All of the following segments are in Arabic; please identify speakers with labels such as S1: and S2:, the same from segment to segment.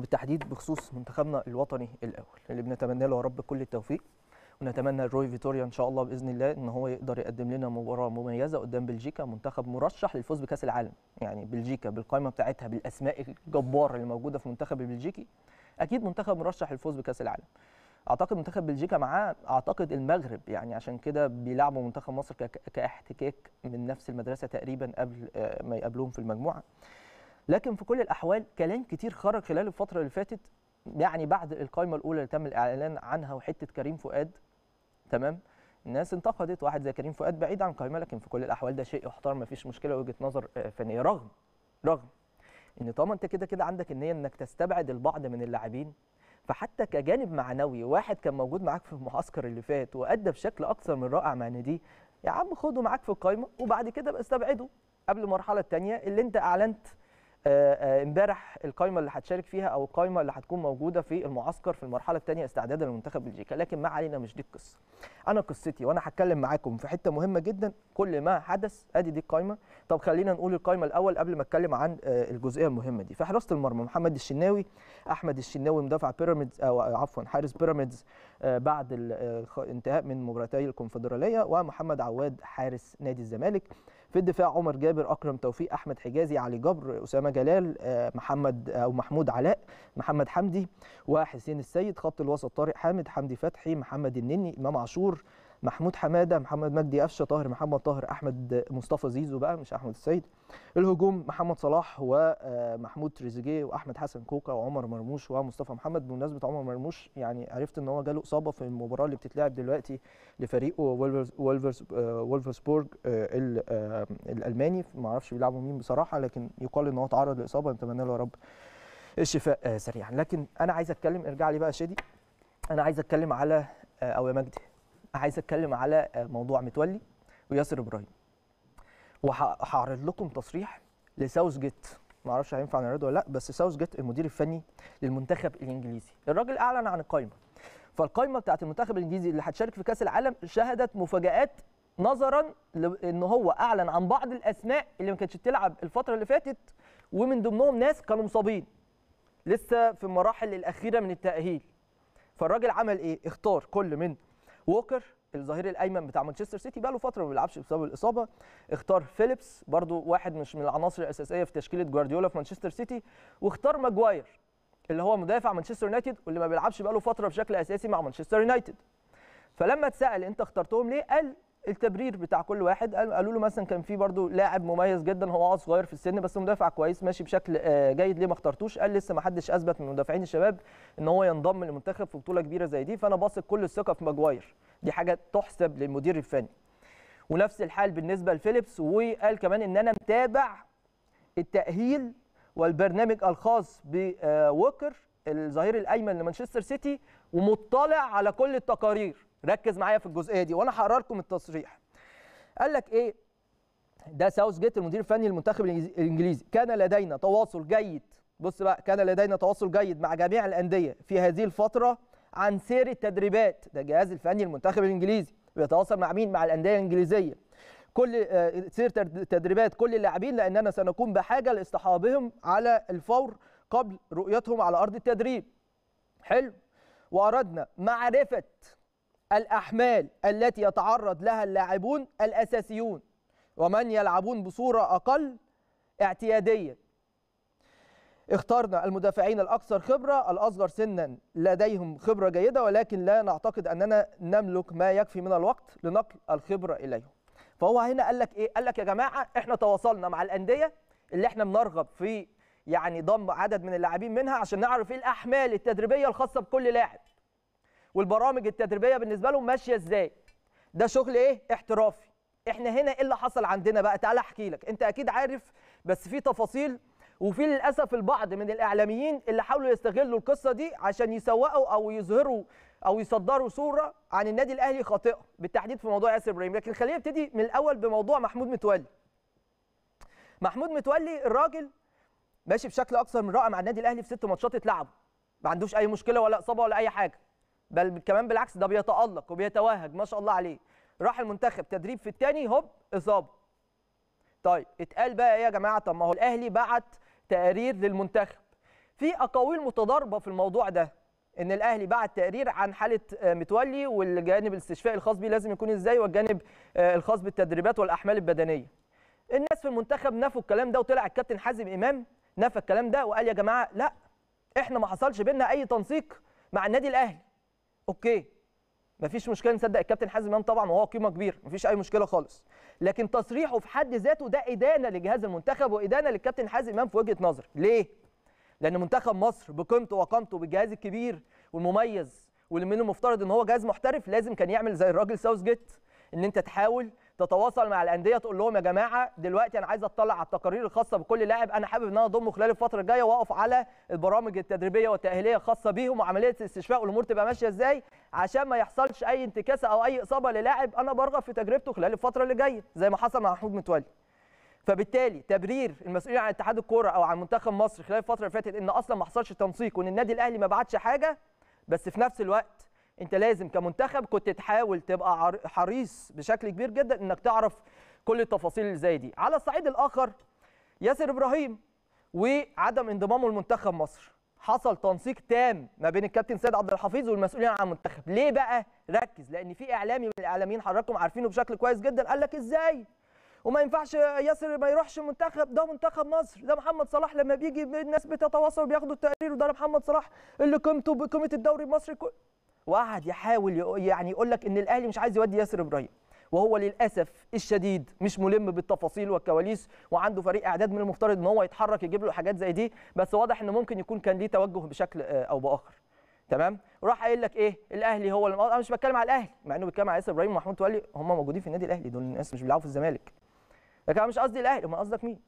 S1: وبالتحديد بخصوص منتخبنا الوطني الاول اللي بنتمنى له يا رب كل التوفيق ونتمنى لروي فيتوريا ان شاء الله باذن الله ان هو يقدر يقدم لنا مباراه مميزه قدام بلجيكا منتخب مرشح للفوز بكاس العالم يعني بلجيكا بالقائمه بتاعتها بالاسماء الجباره اللي موجوده في المنتخب البلجيكي اكيد منتخب مرشح للفوز بكاس العالم اعتقد منتخب بلجيكا معاه اعتقد المغرب يعني عشان كده بيلعبوا منتخب مصر كاحتكاك من نفس المدرسه تقريبا قبل آه، ما يقابلوهم في المجموعه لكن في كل الاحوال كلام كتير خرج خلال الفتره اللي فاتت يعني بعد القايمه الاولى اللي تم الاعلان عنها وحته كريم فؤاد تمام الناس انتقدت واحد زي كريم فؤاد بعيد عن القائمه لكن في كل الاحوال ده شيء يحترم ما فيش مشكله وجهه نظر آه، فنيه رغم رغم ان طالما انت كده كده عندك النيه انك تستبعد البعض من اللاعبين فحتى كجانب معنوي واحد كان موجود معاك في المعسكر اللي فات وادى بشكل اكثر من رائع مع ناديه يا عم خده معاك في القايمه وبعد كده بقى استبعده قبل المرحله الثانيه اللي انت اعلنت آه، آه، امبارح القايمه اللي هتشارك فيها او القايمه اللي هتكون موجوده في المعسكر في المرحله الثانيه استعدادا لمنتخب بلجيكا لكن ما علينا مش دي القصه انا قصتي وانا هتكلم معاكم في حته مهمه جدا كل ما حدث ادي دي القايمه طب خلينا نقول القايمه الاول قبل ما اتكلم عن آه، الجزئيه المهمه دي في حراسه المرمى محمد الشناوي احمد الشناوي مدافع بيراميدز او عفوا حارس بيراميدز بعد الانتهاء من مباراتي الكونفدراليه ومحمد عواد حارس نادي الزمالك في الدفاع عمر جابر اكرم توفيق احمد حجازي علي جبر اسامه جلال آه، محمد آه، او محمود علاء محمد حمدي وحسين السيد خط الوسط طارق حامد حمدي فتحي محمد النني امام عاشور محمود حماده محمد مجدي قفشه طاهر محمد طاهر احمد مصطفى زيزو بقى مش احمد السيد الهجوم محمد صلاح ومحمود آه، تريزيجيه واحمد حسن كوكا وعمر مرموش ومصطفى محمد بمناسبه عمر مرموش يعني عرفت ان هو جاله اصابه في المباراه اللي بتتلعب دلوقتي لفريقه وولفرز وولفرسبورج آه، آه، الالماني ما اعرفش بيلعبوا مين بصراحه لكن يقال ان هو تعرض لاصابه نتمنى له يا رب الشفاء سريعا لكن انا عايز اتكلم ارجع لي بقى شادي انا عايز اتكلم على او يا مجدي عايز اتكلم على آه، موضوع متولي وياسر ابراهيم وهعرض لكم تصريح لساوث جيت ما اعرفش هينفع نعرضه ولا لا بس ساوث جيت المدير الفني للمنتخب الانجليزي الراجل اعلن عن القائمه فالقائمه بتاعت المنتخب الانجليزي اللي هتشارك في كاس العالم شهدت مفاجات نظرا لان هو اعلن عن بعض الاسماء اللي ما كانتش بتلعب الفتره اللي فاتت ومن ضمنهم ناس كانوا مصابين لسه في المراحل الاخيره من التاهيل فالراجل عمل ايه اختار كل من ووكر الظهير الايمن بتاع مانشستر سيتي بقى له فتره ما بيلعبش بسبب الاصابه اختار فيليبس برضو واحد مش من العناصر الاساسيه في تشكيله جوارديولا في مانشستر سيتي واختار ماجواير اللي هو مدافع مانشستر يونايتد واللي ما بيلعبش بقى له فتره بشكل اساسي مع مانشستر يونايتد فلما اتسال انت اخترتهم ليه قال التبرير بتاع كل واحد قالوا له مثلا كان في برضو لاعب مميز جدا هو آه صغير في السن بس مدافع كويس ماشي بشكل آه، جيد ليه ما اخترتوش قال لسه ما حدش اثبت من مدافعين الشباب ان هو ينضم للمنتخب في بطوله كبيره زي دي فانا باثق كل الثقه في ماجواير دي حاجه تحسب للمدير الفني ونفس الحال بالنسبه لفيليبس وقال كمان ان انا متابع التاهيل والبرنامج الخاص بوكر آه، الظهير الايمن لمانشستر سيتي ومطلع على كل التقارير ركز معايا في الجزئيه دي وانا هقرا لكم التصريح قال لك ايه ده ساوث جيت المدير الفني للمنتخب الانجليزي كان لدينا تواصل جيد بص بقى كان لدينا تواصل جيد مع جميع الانديه في هذه الفتره عن سير التدريبات ده الجهاز الفني للمنتخب الانجليزي بيتواصل مع مين مع الانديه الانجليزيه كل آه، سير تدريبات كل اللاعبين لاننا سنكون بحاجه لاصطحابهم على الفور قبل رؤيتهم على ارض التدريب حلو واردنا معرفه الأحمال التي يتعرض لها اللاعبون الأساسيون ومن يلعبون بصورة أقل اعتيادية اخترنا المدافعين الأكثر خبرة الأصغر سنا لديهم خبرة جيدة ولكن لا نعتقد أننا نملك ما يكفي من الوقت لنقل الخبرة إليهم فهو هنا قال لك إيه؟ قال لك يا جماعة إحنا تواصلنا مع الأندية اللي إحنا بنرغب في يعني ضم عدد من اللاعبين منها عشان نعرف إيه الأحمال التدريبية الخاصة بكل لاعب والبرامج التدريبيه بالنسبه لهم ماشيه ازاي ده شغل ايه احترافي احنا هنا ايه اللي حصل عندنا بقى تعالى احكي لك انت اكيد عارف بس في تفاصيل وفي للاسف البعض من الاعلاميين اللي حاولوا يستغلوا القصه دي عشان يسوقوا او يظهروا او يصدروا صوره عن النادي الاهلي خاطئه بالتحديد في موضوع ياسر ابراهيم لكن خلينا نبتدي من الاول بموضوع محمود متولي محمود متولي الراجل ماشي بشكل اكثر من رائع مع النادي الاهلي في ست ماتشات اتلعبوا ما عندوش اي مشكله ولا اصابه ولا اي حاجه بل كمان بالعكس ده بيتالق وبيتوهج ما شاء الله عليه راح المنتخب تدريب في الثاني هوب اصابه طيب اتقال بقى ايه يا جماعه طب ما هو الاهلي بعت تقارير للمنتخب في اقاويل متضاربه في الموضوع ده ان الاهلي بعت تقرير عن حاله آه، متولي والجانب الاستشفائي الخاص بيه لازم يكون ازاي والجانب آه، الخاص بالتدريبات والاحمال البدنيه الناس في المنتخب نفوا الكلام ده وطلع الكابتن حازم امام نفى الكلام ده وقال يا جماعه لا احنا ما حصلش بينا اي تنسيق مع النادي الاهلي اوكي مفيش مشكله نصدق الكابتن حازم امام طبعا وهو قيمه كبيره مفيش اي مشكله خالص لكن تصريحه في حد ذاته ده ادانه لجهاز المنتخب وادانه للكابتن حازم امام في وجهه نظري ليه لان منتخب مصر بقيمته وقامته بالجهاز الكبير والمميز واللي من المفترض ان هو جهاز محترف لازم كان يعمل زي الراجل ساوث جيت ان انت تحاول تتواصل مع الانديه تقول لهم يا جماعه دلوقتي انا عايز اطلع على التقارير الخاصه بكل لاعب انا حابب ان انا اضمه خلال الفتره الجايه واقف على البرامج التدريبيه والتاهيليه الخاصه بيهم وعمليه الاستشفاء والامور تبقى ماشيه ازاي عشان ما يحصلش اي انتكاسه او اي اصابه للاعب انا برغب في تجربته خلال الفتره اللي جايه زي ما حصل مع محمود متولي فبالتالي تبرير المسؤولين عن اتحاد الكوره او عن منتخب مصر خلال الفتره اللي فاتت ان اصلا ما حصلش تنسيق وان النادي الاهلي ما بعتش حاجه بس في نفس الوقت انت لازم كمنتخب كنت تحاول تبقى حريص بشكل كبير جدا انك تعرف كل التفاصيل اللي زي دي على الصعيد الاخر ياسر ابراهيم وعدم انضمامه لمنتخب مصر حصل تنسيق تام ما بين الكابتن سيد عبد الحفيظ والمسؤولين عن المنتخب ليه بقى ركز لان في اعلامي من الاعلاميين حضراتكم عارفينه بشكل كويس جدا قال لك ازاي وما ينفعش ياسر ما يروحش المنتخب ده منتخب مصر ده محمد صلاح لما بيجي الناس بتتواصل بياخدوا التقرير وده محمد صلاح اللي قيمته بقيمه الدوري المصري وقعد يحاول يعني يقول لك ان الاهلي مش عايز يودي ياسر ابراهيم وهو للاسف الشديد مش ملم بالتفاصيل والكواليس وعنده فريق اعداد من المفترض ان هو يتحرك يجيب له حاجات زي دي بس واضح ان ممكن يكون كان ليه توجه بشكل آه، او باخر تمام راح قايل لك ايه الاهلي هو انا مش بتكلم على الاهلي مع انه بيتكلم على ياسر ابراهيم ومحمود تولي هم موجودين في النادي الاهلي دول الناس مش بيلعبوا في الزمالك لكن انا مش قصدي الاهلي امال قصدك مين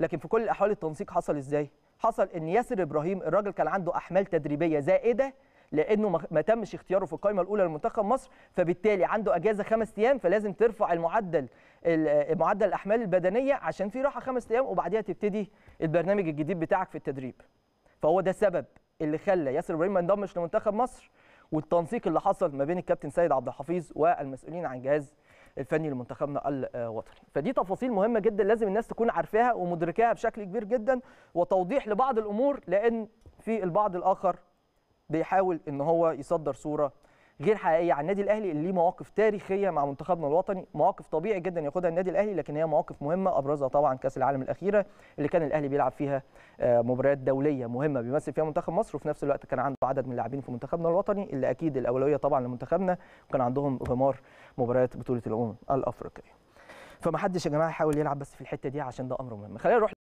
S1: لكن في كل الاحوال التنسيق حصل ازاي حصل ان ياسر ابراهيم الراجل كان عنده احمال تدريبيه زائده لانه ما تمش اختياره في القائمه الاولى لمنتخب مصر فبالتالي عنده اجازه خمس ايام فلازم ترفع المعدل معدل الاحمال البدنيه عشان في راحه خمس ايام وبعديها تبتدي البرنامج الجديد بتاعك في التدريب فهو ده السبب اللي خلى ياسر ابراهيم ما ينضمش لمنتخب مصر والتنسيق اللي حصل ما بين الكابتن سيد عبد الحفيظ والمسؤولين عن جهاز الفني لمنتخبنا الوطني فدي تفاصيل مهمه جدا لازم الناس تكون عارفاها ومدركاها بشكل كبير جدا وتوضيح لبعض الامور لان في البعض الاخر بيحاول ان هو يصدر صوره غير حقيقيه عن النادي الاهلي اللي ليه مواقف تاريخيه مع منتخبنا الوطني مواقف طبيعي جدا ياخدها النادي الاهلي لكن هي مواقف مهمه ابرزها طبعا كاس العالم الاخيره اللي كان الاهلي بيلعب فيها آه، مباريات دوليه مهمه بيمثل فيها منتخب مصر وفي نفس الوقت كان عنده عدد من اللاعبين في منتخبنا الوطني اللي اكيد الاولويه طبعا لمنتخبنا وكان عندهم غمار مباريات بطوله الامم الافريقيه فمحدش يا جماعه يحاول يلعب بس في الحته دي عشان ده امر مهم خلينا نروح